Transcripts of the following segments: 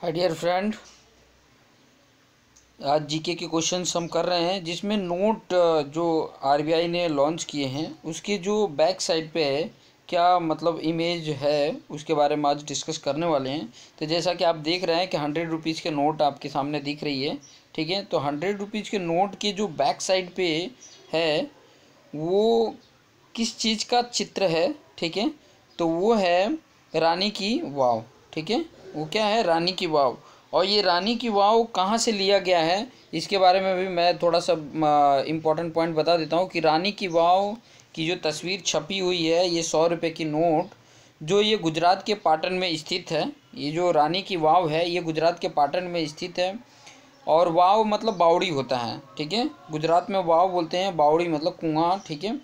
हाय dear friend आज GK के question हम कर रहे हैं जिसमें नोट uh, जो आरबीआई ने लॉन्च किए हैं उसके जो बैक साइड पे है क्या मतलब इमेज है उसके बारे में आज डिस्कस करने वाले हैं तो जैसा कि आप देख रहे हैं कि हंड्रेड रुपीज़ के नोट आपके सामने दिख रही है ठीक है तो हंड्रेड रुपीज़ के नोट के जो बैक साइड पे है वो किस चीज़ का चित्र है ठीक है तो वो है रानी की वाव ठीक है वो क्या है रानी की वाव और ये रानी की वाव कहाँ से लिया गया है इसके बारे में भी मैं थोड़ा सा इम्पोर्टेंट पॉइंट बता देता हूँ कि रानी की वाव की जो तस्वीर छपी हुई है ये सौ रुपये की नोट जो ये गुजरात के पाटन में स्थित है ये जो रानी की वाव है ये गुजरात के पाटन में स्थित है और वाव मतलब बावड़ी होता है ठीक है गुजरात में वाव बोलते हैं बावड़ी मतलब कुआँ ठीक है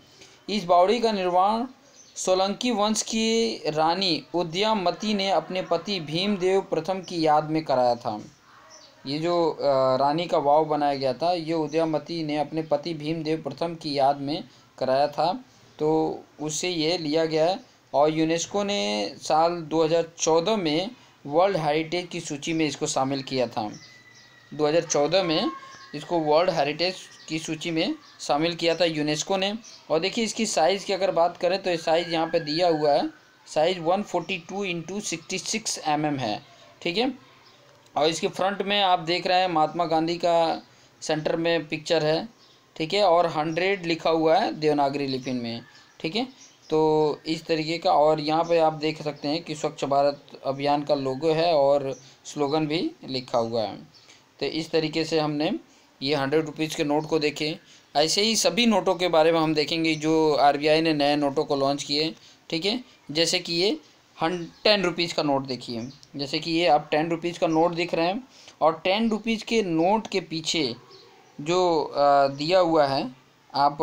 इस बावड़ी का निर्माण सोलंकी वंश की रानी उद्यामती ने अपने पति भीमदेव प्रथम की याद में कराया था ये जो रानी का वाव बनाया गया था ये उद्यामती ने अपने पति भीमदेव प्रथम की याद में कराया था तो उसे ये लिया गया है और यूनेस्को ने साल 2014 में वर्ल्ड हेरिटेज की सूची में इसको शामिल किया था 2014 में इसको वर्ल्ड हेरिटेज की सूची में शामिल किया था यूनेस्को ने और देखिए इसकी साइज़ की अगर बात करें तो ये साइज़ यहाँ पे दिया हुआ है size 142 forty two into mm है ठीक है और इसके फ्रंट में आप देख रहे हैं महात्मा गांधी का सेंटर में पिक्चर है ठीक है और हंड्रेड लिखा हुआ है देवनागरी लिपिन में ठीक है तो इस तरीके का और यहाँ पे आप देख सकते हैं कि स्वच्छ भारत अभियान का लोगो है और स्लोगन भी लिखा हुआ है तो इस तरीके से हमने ये हंड्रेड रुपीज़ के नोट को देखें ऐसे ही सभी नोटों के बारे में हम देखेंगे जो आरबीआई ने नए नोटों को लॉन्च किए ठीक है जैसे कि ये हंड टेन रुपीज़ का नोट देखिए जैसे कि ये आप टेन रुपीज़ का नोट दिख रहे हैं और टेन रुपीज़ के नोट के पीछे जो दिया हुआ है आप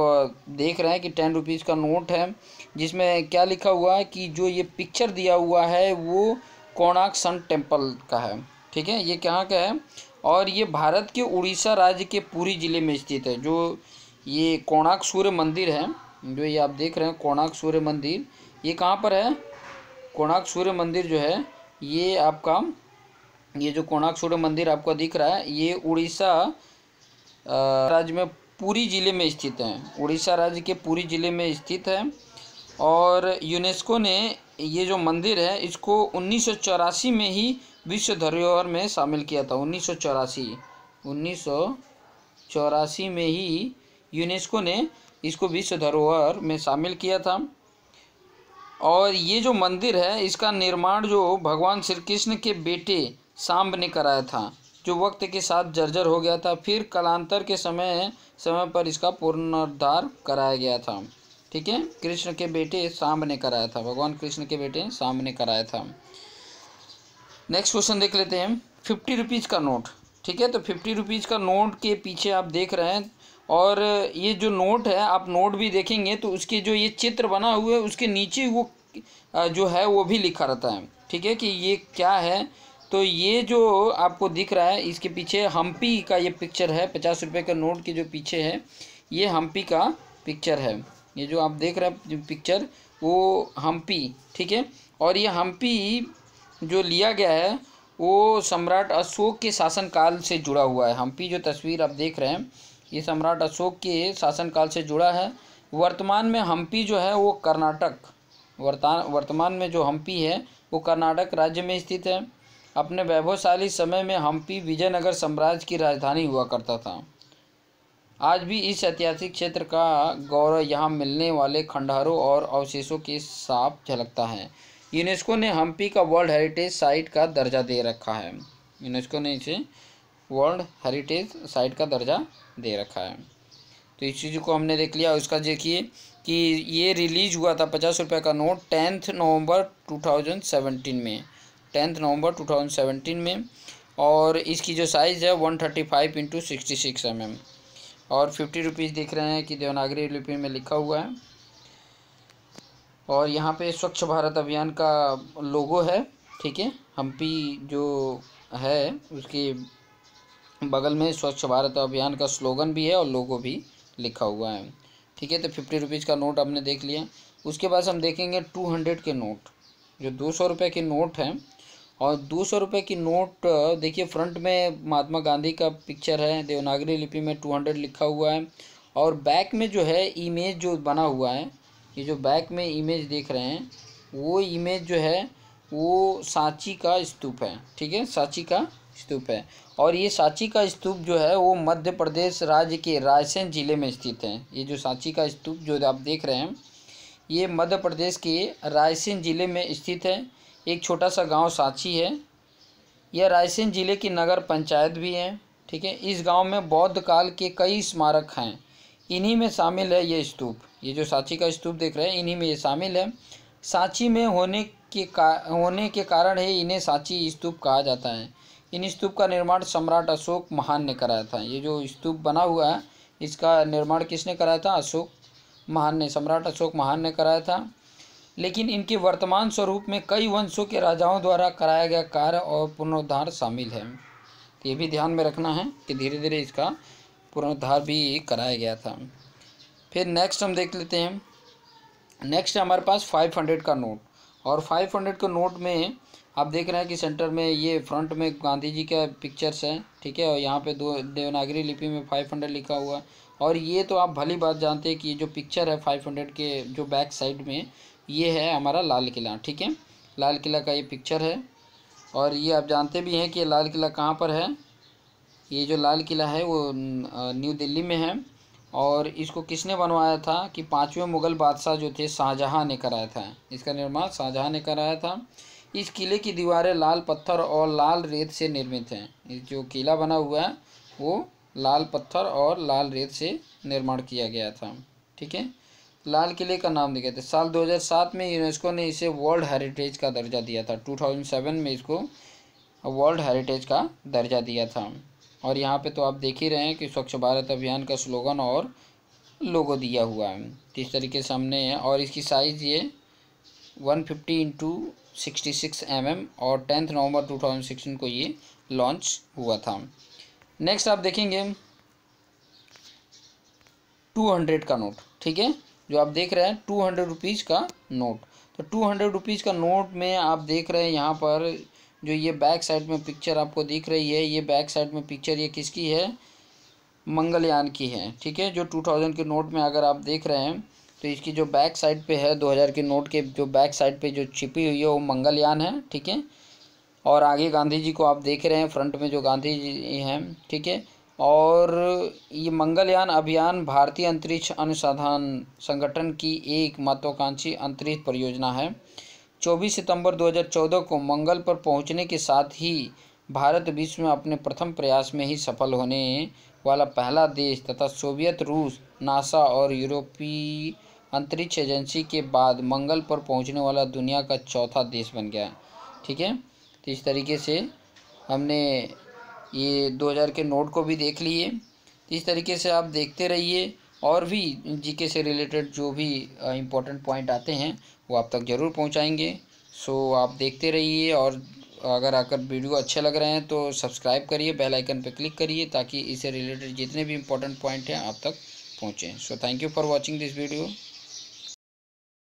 देख रहे हैं कि टेन रुपीज़ का नोट है जिसमें क्या लिखा हुआ है कि जो ये पिक्चर दिया हुआ है वो कोणार्क सन टेम्पल का है ठीक है ये कहाँ का है और ये भारत के उड़ीसा राज्य के पूरी ज़िले में स्थित है जो ये कोणार्क सूर्य मंदिर है जो ये आप देख रहे हैं कोणार्क सूर्य मंदिर ये कहाँ पर है कोणार्क सूर्य मंदिर जो है ये आपका ये जो कोणार्क सूर्य मंदिर आपका दिख रहा है ये उड़ीसा राज्य में पूरी ज़िले में स्थित है उड़ीसा राज्य के पूरी ज़िले में स्थित है और यूनेस्को ने ये जो मंदिर है इसको उन्नीस में ही विश्व धरोहर में शामिल किया था उन्नीस उन्नीस में ही यूनेस्को ने इसको विश्व धरोहर में शामिल किया था और ये जो मंदिर है इसका निर्माण जो भगवान श्री कृष्ण के बेटे सांब ने कराया था जो वक्त के साथ जर्जर हो गया था फिर कालांतर के समय समय पर इसका पुनरुद्धार कराया गया था ठीक है कृष्ण के बेटे सांब ने कराया था भगवान कृष्ण के बेटे सांब ने कराया था नेक्स्ट क्वेश्चन देख लेते हैं फिफ्टी रुपीज़ का नोट ठीक है तो फिफ्टी रुपीज़ का नोट के पीछे आप देख रहे हैं और ये जो नोट है आप नोट भी देखेंगे तो उसके जो ये चित्र बना हुआ है उसके नीचे वो जो है वो भी लिखा रहता है ठीक है कि ये क्या है तो ये जो आपको दिख रहा है इसके पीछे हम्पी का ये पिक्चर है पचास रुपये का नोट के जो पीछे है ये हम्पी का पिक्चर है ये जो आप देख रहे हैं पिक्चर वो हम्पी ठीक है और ये हम्पी जो लिया गया है वो सम्राट अशोक के शासनकाल से जुड़ा हुआ है हम्पी जो तस्वीर आप देख रहे हैं ये सम्राट अशोक के शासनकाल से जुड़ा है वर्तमान में हम्पी जो है वो कर्नाटक वर्तान वर्तमान में जो हम्पी है वो कर्नाटक राज्य में स्थित है अपने वैभवशाली समय में हम्पी विजयनगर साम्राज्य की राजधानी हुआ करता था आज भी इस ऐतिहासिक क्षेत्र का गौरव यहाँ मिलने वाले खंडहरों और अवशेषों के साफ झलकता है यूनेस्को ने हम्पी का वर्ल्ड हेरिटेज साइट का दर्जा दे रखा है यूनेस्को ने इसे वर्ल्ड हेरिटेज साइट का दर्जा दे रखा है तो इस चीज़ को हमने देख लिया उसका देखिए कि ये रिलीज हुआ था पचास रुपये का नोट टेंथ नवंबर 2017 में टेंथ नवंबर 2017 में और इसकी जो साइज़ है 135 thirty five into sixty six M M और फिफ्टी रुपीज़ दिख रहे हैं कि देवनागरी लिपि में लिखा हुआ है और यहाँ पे स्वच्छ भारत अभियान का लोगो है ठीक है हम्पी जो है उसके बगल में स्वच्छ भारत अभियान का स्लोगन भी है और लोगो भी लिखा हुआ है ठीक है तो फिफ्टी रुपीज़ का नोट हमने देख लिया उसके बाद हम देखेंगे टू हंड्रेड के नोट जो दो सौ रुपये के नोट हैं और दो सौ रुपये की नोट देखिए फ्रंट में महात्मा गांधी का पिक्चर है देवनागरी लिपि में टू हंड्रेड लिखा हुआ है और बैक में जो है इमेज जो बना हुआ है ये जो बैक में इमेज देख रहे हैं वो इमेज जो है वो सांची का स्तूप है ठीक है सांची का स्तूप है और ये सांची का स्तूप जो है वो मध्य प्रदेश राज्य के रायसेन ज़िले में स्थित है ये जो सांची का स्तूप जो आप देख रहे हैं ये मध्य प्रदेश के रायसेन ज़िले में स्थित है एक छोटा सा गांव सांची है यह रायसेन ज़िले की नगर पंचायत भी है ठीक है इस गांव में बौद्ध काल के कई स्मारक हैं इन्हीं में शामिल है ये स्तूप ये जो सांची का स्तूप देख रहे हैं इन्हीं में ये शामिल है सांची में होने के का होने के कारण ही इन्हें सांची स्तूप कहा जाता है इन स्तूप का निर्माण सम्राट अशोक महान ने कराया था ये जो स्तूप बना हुआ है इसका निर्माण किसने कराया था अशोक महान ने सम्राट अशोक महान ने कराया था लेकिन इनके वर्तमान स्वरूप में कई वंशों के राजाओं द्वारा कराया गया कार्य और पुनरुद्धार शामिल है तो ये भी ध्यान में रखना है कि धीरे धीरे इसका पुनरुद्धार भी कराया गया था फिर नेक्स्ट हम देख लेते हैं नेक्स्ट हमारे पास फाइव हंड्रेड का नोट और फाइव हंड्रेड के नोट में आप देख रहे हैं कि सेंटर में ये फ्रंट में गांधी जी का पिक्चर्स है ठीक है और यहाँ पे दो देवनागरी लिपि में फाइव हंड्रेड लिखा हुआ है और ये तो आप भली बात जानते हैं कि जो पिक्चर है फाइव हंड्रेड के जो बैक साइड में ये है हमारा लाल किला ठीक है लाल किला का ये पिक्चर है और ये आप जानते भी हैं कि लाल किला कहाँ पर है ये जो लाल किला है वो न्यू दिल्ली में है और इसको किसने बनवाया था कि पाँचवें मुग़ल बादशाह जो थे शाहजहाँ ने कराया था इसका निर्माण शाहजहाँ ने कराया था इस किले की दीवारें लाल पत्थर और लाल रेत से निर्मित हैं जो किला बना हुआ है वो लाल पत्थर और लाल रेत से निर्माण किया गया था ठीक है लाल किले का नाम दिया था साल 2007 में यूनेस्को ने इसे वर्ल्ड हेरिटेज का दर्जा दिया था 2007 में इसको वर्ल्ड हेरिटेज का दर्जा दिया था और यहाँ पे तो आप देख ही रहे हैं कि स्वच्छ भारत अभियान का स्लोगन और लोगो दिया हुआ है इस तरीके से हमने और इसकी साइज़ ये one fifty into sixty six M M और tenth November two thousand sixteen को ये लॉन्च हुआ था नेक्स्ट आप देखेंगे टू हंड्रेड का नोट ठीक है जो आप देख रहे हैं टू हंड्रेड रुपीज़ का नोट तो टू हंड्रेड रुपीज़ का नोट में आप देख रहे हैं यहाँ पर जो ये बैक साइड में पिक्चर आपको दिख रही है ये बैक साइड में पिक्चर ये किसकी है मंगलयान की है ठीक है जो टू थाउजेंड के नोट में अगर आप देख रहे हैं तो इसकी जो बैक साइड पे है दो हज़ार के नोट के जो बैक साइड पे जो छिपी हुई है वो मंगलयान है ठीक है और आगे गांधी जी को आप देख रहे हैं फ्रंट में जो गांधी जी हैं ठीक है और ये मंगलयान अभियान भारतीय अंतरिक्ष अनुसंधान संगठन की एक महत्वाकांक्षी अंतरिक्ष परियोजना है 24 सितंबर 2014 को मंगल पर पहुंचने के साथ ही भारत विश्व में अपने प्रथम प्रयास में ही सफल होने वाला पहला देश तथा सोवियत रूस नासा और यूरोपीय अंतरिक्ष एजेंसी के बाद मंगल पर पहुंचने वाला दुनिया का चौथा देश बन गया ठीक है तो इस तरीके से हमने ये दो हज़ार के नोट को भी देख लीजिए इस तरीके से आप देखते रहिए और भी जीके से रिलेटेड जो भी इम्पोर्टेंट पॉइंट आते हैं वो आप तक ज़रूर पहुंचाएंगे सो आप देखते रहिए और अगर आकर वीडियो अच्छे लग रहे हैं तो सब्सक्राइब करिए बेल आइकन पर क्लिक करिए ताकि इससे रिलेटेड जितने भी इम्पोर्टेंट पॉइंट हैं आप तक पहुँचें so thank you for watching this video